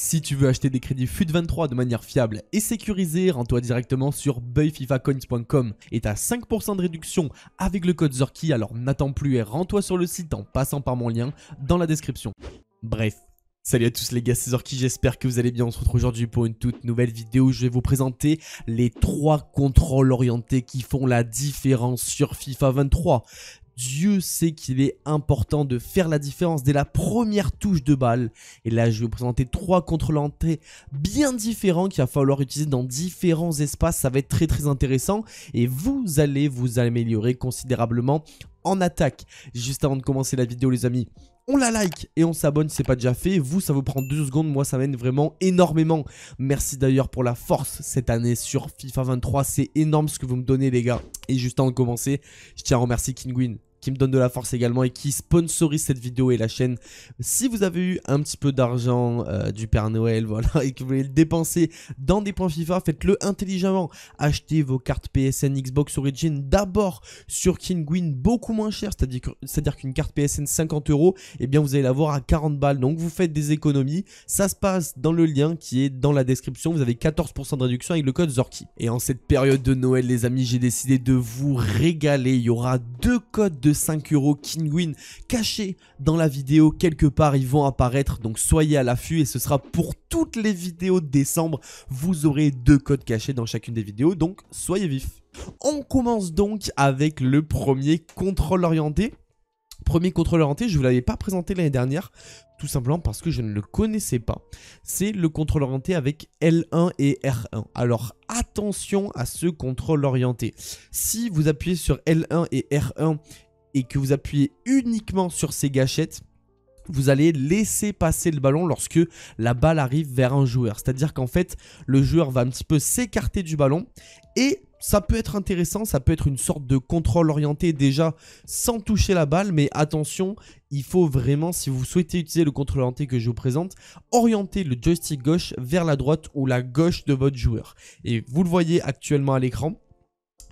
Si tu veux acheter des crédits FUT23 de manière fiable et sécurisée, rends-toi directement sur buyfifacoins.com et t'as 5% de réduction avec le code Zorki, alors n'attends plus et rends-toi sur le site en passant par mon lien dans la description. Bref, Salut à tous les gars, c'est Zorki, j'espère que vous allez bien. On se retrouve aujourd'hui pour une toute nouvelle vidéo où je vais vous présenter les trois contrôles orientés qui font la différence sur FIFA 23. Dieu sait qu'il est important de faire la différence dès la première touche de balle. Et là, je vais vous présenter trois contrôles T bien différents qu'il va falloir utiliser dans différents espaces. Ça va être très très intéressant et vous allez vous améliorer considérablement en attaque. Juste avant de commencer la vidéo les amis, on la like et on s'abonne si c'est pas déjà fait. Vous, ça vous prend deux secondes, moi ça mène vraiment énormément. Merci d'ailleurs pour la force cette année sur FIFA 23, c'est énorme ce que vous me donnez les gars. Et juste avant de commencer, je tiens à remercier Kinguin qui me donne de la force également et qui sponsorise cette vidéo et la chaîne. Si vous avez eu un petit peu d'argent euh, du Père Noël, voilà, et que vous voulez le dépenser dans des points FIFA, faites-le intelligemment. Achetez vos cartes PSN, Xbox Origin d'abord sur Kinguin beaucoup moins cher, c'est-à-dire qu'une carte PSN 50 euros, eh bien vous allez l'avoir à 40 balles. Donc vous faites des économies. Ça se passe dans le lien qui est dans la description. Vous avez 14% de réduction avec le code Zorki. Et en cette période de Noël, les amis, j'ai décidé de vous régaler. Il y aura deux codes de 5 euros Win caché dans la vidéo quelque part, ils vont apparaître, donc soyez à l'affût et ce sera pour toutes les vidéos de décembre, vous aurez deux codes cachés dans chacune des vidéos, donc soyez vifs. On commence donc avec le premier contrôle orienté. Premier contrôle orienté, je vous l'avais pas présenté l'année dernière, tout simplement parce que je ne le connaissais pas. C'est le contrôle orienté avec L1 et R1. Alors attention à ce contrôle orienté. Si vous appuyez sur L1 et R1 et que vous appuyez uniquement sur ces gâchettes, vous allez laisser passer le ballon lorsque la balle arrive vers un joueur. C'est-à-dire qu'en fait, le joueur va un petit peu s'écarter du ballon et ça peut être intéressant, ça peut être une sorte de contrôle orienté déjà sans toucher la balle, mais attention, il faut vraiment, si vous souhaitez utiliser le contrôle orienté que je vous présente, orienter le joystick gauche vers la droite ou la gauche de votre joueur. Et vous le voyez actuellement à l'écran,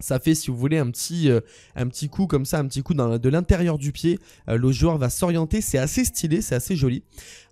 ça fait, si vous voulez, un petit, euh, un petit coup comme ça, un petit coup de l'intérieur du pied. Euh, le joueur va s'orienter. C'est assez stylé, c'est assez joli.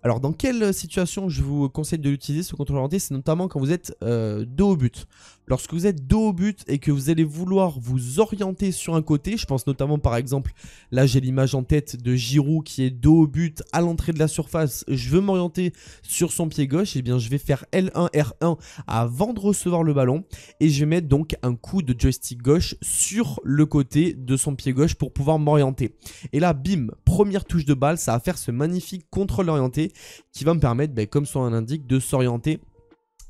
Alors, dans quelle situation je vous conseille de l'utiliser, ce contrôle orienté C'est notamment quand vous êtes de euh, dos au but. Lorsque vous êtes dos au but et que vous allez vouloir vous orienter sur un côté, je pense notamment par exemple, là j'ai l'image en tête de Giroud qui est dos au but à l'entrée de la surface, je veux m'orienter sur son pied gauche, et eh bien je vais faire L1, R1 avant de recevoir le ballon et je vais mettre donc un coup de joystick gauche sur le côté de son pied gauche pour pouvoir m'orienter. Et là, bim, première touche de balle, ça va faire ce magnifique contrôle orienté qui va me permettre, ben, comme son l'indique, de s'orienter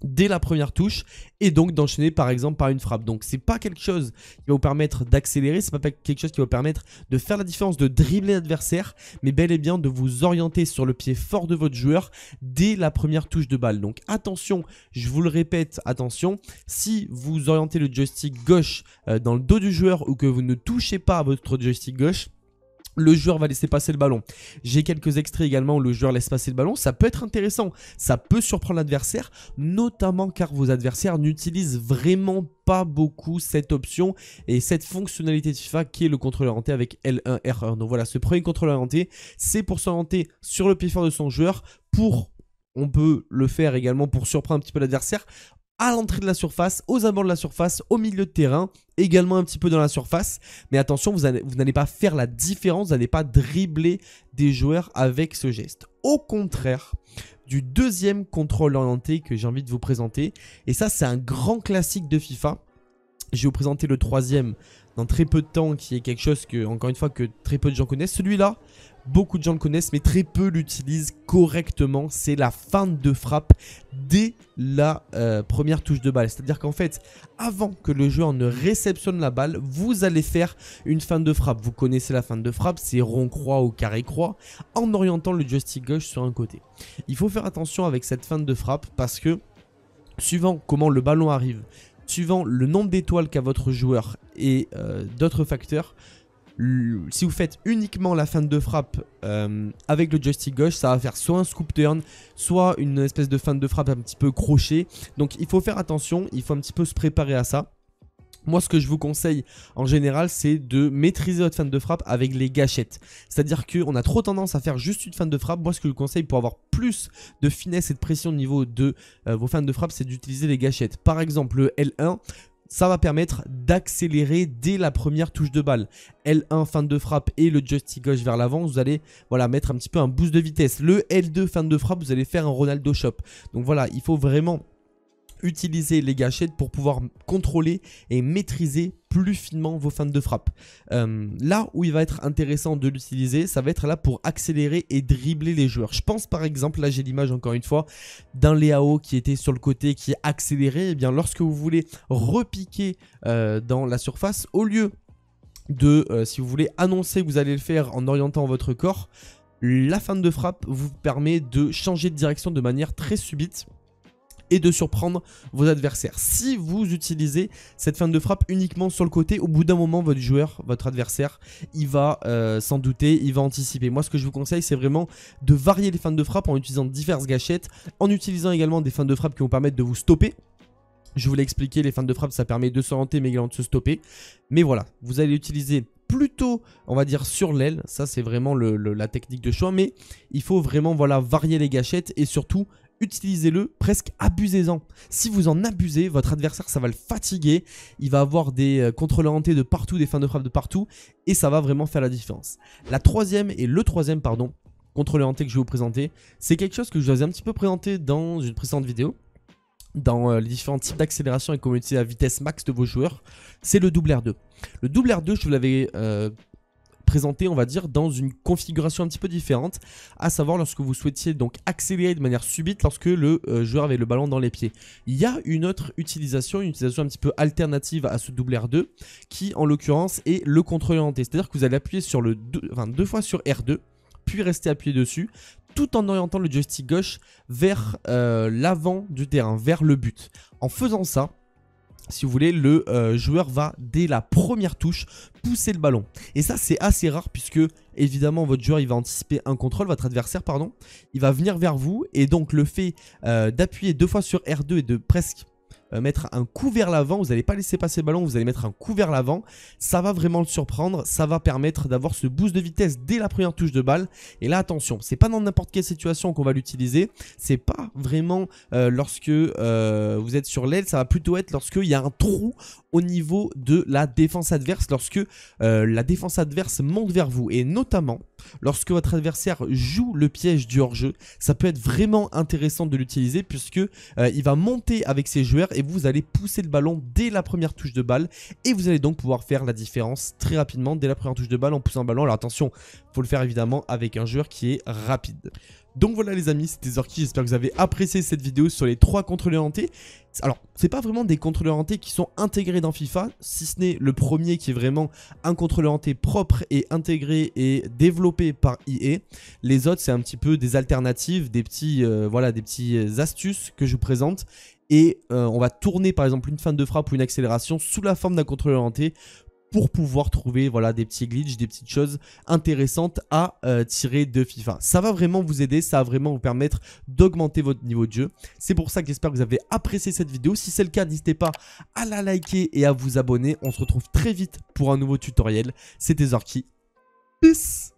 dès la première touche et donc d'enchaîner par exemple par une frappe. Donc c'est pas quelque chose qui va vous permettre d'accélérer, c'est pas quelque chose qui va vous permettre de faire la différence, de dribbler l'adversaire, mais bel et bien de vous orienter sur le pied fort de votre joueur dès la première touche de balle. Donc attention, je vous le répète, attention, si vous orientez le joystick gauche euh, dans le dos du joueur ou que vous ne touchez pas à votre joystick gauche, le joueur va laisser passer le ballon. J'ai quelques extraits également où le joueur laisse passer le ballon. Ça peut être intéressant, ça peut surprendre l'adversaire, notamment car vos adversaires n'utilisent vraiment pas beaucoup cette option et cette fonctionnalité de FIFA qui est le contrôleur hanté avec L1, R1. Donc voilà, ce premier contrôleur hanté, c'est pour s'orienter sur le pied fort de son joueur pour on peut le faire également pour surprendre un petit peu l'adversaire, à l'entrée de la surface, aux abords de la surface, au milieu de terrain, également un petit peu dans la surface. Mais attention, vous n'allez pas faire la différence, vous n'allez pas dribbler des joueurs avec ce geste. Au contraire du deuxième contrôle orienté que j'ai envie de vous présenter. Et ça, c'est un grand classique de FIFA. Je vais vous présenter le troisième dans très peu de temps, qui est quelque chose que, encore une fois, que très peu de gens connaissent. Celui-là, Beaucoup de gens le connaissent, mais très peu l'utilisent correctement. C'est la fin de frappe dès la euh, première touche de balle. C'est-à-dire qu'en fait, avant que le joueur ne réceptionne la balle, vous allez faire une fin de frappe. Vous connaissez la fin de frappe, c'est rond-croix ou carré-croix, en orientant le joystick gauche sur un côté. Il faut faire attention avec cette fin de frappe parce que, suivant comment le ballon arrive, suivant le nombre d'étoiles qu'a votre joueur et euh, d'autres facteurs, si vous faites uniquement la fin de frappe euh, avec le joystick gauche, ça va faire soit un scoop turn, soit une espèce de fin de frappe un petit peu crochet. Donc il faut faire attention, il faut un petit peu se préparer à ça. Moi, ce que je vous conseille en général, c'est de maîtriser votre fin de frappe avec les gâchettes. C'est-à-dire qu'on a trop tendance à faire juste une fin de frappe. Moi, ce que je vous conseille pour avoir plus de finesse et de pression au niveau de euh, vos fins de frappe, c'est d'utiliser les gâchettes. Par exemple, le L1, ça va permettre d'accélérer dès la première touche de balle. L1 fin de frappe et le joystick gauche vers l'avant, vous allez voilà, mettre un petit peu un boost de vitesse. Le L2 fin de frappe, vous allez faire un Ronaldo Shop. Donc voilà, il faut vraiment utiliser les gâchettes pour pouvoir contrôler et maîtriser plus finement vos fins de frappe. Euh, là où il va être intéressant de l'utiliser, ça va être là pour accélérer et dribbler les joueurs. Je pense par exemple, là j'ai l'image encore une fois, d'un Léao qui était sur le côté, qui accélérait, et eh bien lorsque vous voulez repiquer euh, dans la surface, au lieu de, euh, si vous voulez annoncer que vous allez le faire en orientant votre corps, la fin de frappe vous permet de changer de direction de manière très subite et de surprendre vos adversaires. Si vous utilisez cette fin de frappe uniquement sur le côté, au bout d'un moment, votre joueur, votre adversaire, il va euh, s'en douter, il va anticiper. Moi, ce que je vous conseille, c'est vraiment de varier les fins de frappe en utilisant diverses gâchettes, en utilisant également des fins de frappe qui vont permettre de vous stopper. Je vous l'ai expliqué, les fins de frappe, ça permet de s'orienter mais également de se stopper. Mais voilà, vous allez utiliser plutôt, on va dire, sur l'aile. Ça, c'est vraiment la technique de choix. Mais il faut vraiment voilà, varier les gâchettes et surtout utilisez-le, presque abusez-en. Si vous en abusez, votre adversaire, ça va le fatiguer, il va avoir des euh, contrôles hantés de partout, des fins de frappe de partout, et ça va vraiment faire la différence. La troisième, et le troisième, pardon, contrôle hanté que je vais vous présenter, c'est quelque chose que je vous ai un petit peu présenté dans une précédente vidéo, dans euh, les différents types d'accélération et comment utiliser la vitesse max de vos joueurs, c'est le double R2. Le double R2, je vous l'avais euh, présenté, on va dire, dans une configuration un petit peu différente, à savoir lorsque vous souhaitiez donc accélérer de manière subite lorsque le euh, joueur avait le ballon dans les pieds. Il y a une autre utilisation, une utilisation un petit peu alternative à ce double R2, qui en l'occurrence est le contrôle orienté, c'est-à-dire que vous allez appuyer sur le deux, fois sur R2, puis rester appuyé dessus, tout en orientant le joystick gauche vers euh, l'avant du terrain, vers le but. En faisant ça, si vous voulez, le euh, joueur va, dès la première touche, pousser le ballon. Et ça, c'est assez rare puisque, évidemment, votre joueur, il va anticiper un contrôle, votre adversaire, pardon. Il va venir vers vous. Et donc, le fait euh, d'appuyer deux fois sur R2 et de presque euh, mettre un coup vers l'avant, vous n'allez pas laisser passer le ballon, vous allez mettre un coup vers l'avant. Ça va vraiment le surprendre, ça va permettre d'avoir ce boost de vitesse dès la première touche de balle. Et là, attention, c'est pas dans n'importe quelle situation qu'on va l'utiliser. C'est pas vraiment euh, lorsque euh, vous êtes sur l'aile, ça va plutôt être il y a un trou au niveau de la défense adverse, lorsque la défense adverse monte vers vous. Et notamment, lorsque votre adversaire joue le piège du hors-jeu, ça peut être vraiment intéressant de l'utiliser puisque euh, il va monter avec ses joueurs et vous allez pousser le ballon dès la première touche de balle et vous allez donc pouvoir faire la différence très rapidement dès la première touche de balle en poussant le ballon. Alors attention, faut le faire évidemment avec un joueur qui est rapide. Donc voilà les amis, c'était Zorki, j'espère que vous avez apprécié cette vidéo sur les trois contrôleurs hantés. Alors, c'est pas vraiment des contrôleurs hantés qui sont intégrés dans FIFA, si ce n'est le premier qui est vraiment un contrôleur hanté propre et intégré et développé par EA. Les autres, c'est un petit peu des alternatives, des petits, euh, voilà, des petits euh, astuces que je vous présente et euh, on va tourner par exemple une fin de frappe ou une accélération sous la forme d'un contrôleur hanté pour pouvoir trouver voilà des petits glitches, des petites choses intéressantes à euh, tirer de FIFA. Ça va vraiment vous aider, ça va vraiment vous permettre d'augmenter votre niveau de jeu. C'est pour ça que j'espère que vous avez apprécié cette vidéo. Si c'est le cas, n'hésitez pas à la liker et à vous abonner. On se retrouve très vite pour un nouveau tutoriel. C'était Zorki. Peace